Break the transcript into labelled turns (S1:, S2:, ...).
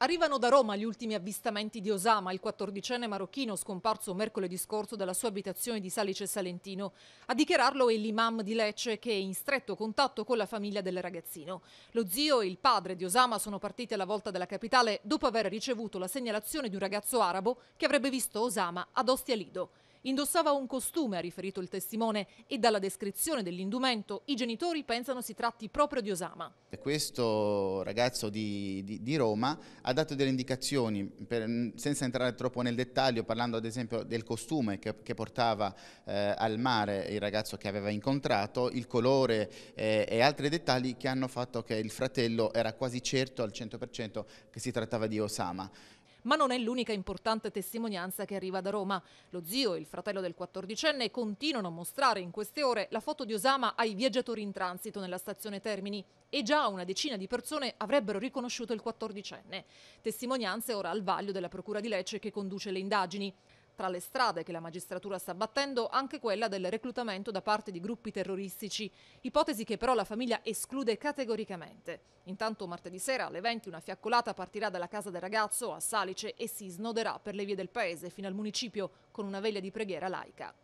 S1: Arrivano da Roma gli ultimi avvistamenti di Osama, il quattordicenne marocchino scomparso mercoledì scorso dalla sua abitazione di Salice Salentino. A dichiararlo è l'imam di Lecce che è in stretto contatto con la famiglia del ragazzino. Lo zio e il padre di Osama sono partiti alla volta della capitale dopo aver ricevuto la segnalazione di un ragazzo arabo che avrebbe visto Osama ad Ostia Lido. Indossava un costume, ha riferito il testimone, e dalla descrizione dell'indumento i genitori pensano si tratti proprio di Osama.
S2: Questo ragazzo di, di, di Roma ha dato delle indicazioni, per, senza entrare troppo nel dettaglio, parlando ad esempio del costume che, che portava eh, al mare il ragazzo che aveva incontrato, il colore eh, e altri dettagli che hanno fatto che il fratello era quasi certo al 100% che si trattava di Osama
S1: ma non è l'unica importante testimonianza che arriva da Roma. Lo zio e il fratello del 14enne continuano a mostrare in queste ore la foto di Osama ai viaggiatori in transito nella stazione Termini e già una decina di persone avrebbero riconosciuto il 14enne. Testimonianze ora al vaglio della Procura di Lecce che conduce le indagini. Tra le strade che la magistratura sta battendo anche quella del reclutamento da parte di gruppi terroristici, ipotesi che però la famiglia esclude categoricamente. Intanto martedì sera alle 20 una fiaccolata partirà dalla casa del ragazzo a Salice e si snoderà per le vie del paese fino al municipio con una veglia di preghiera laica.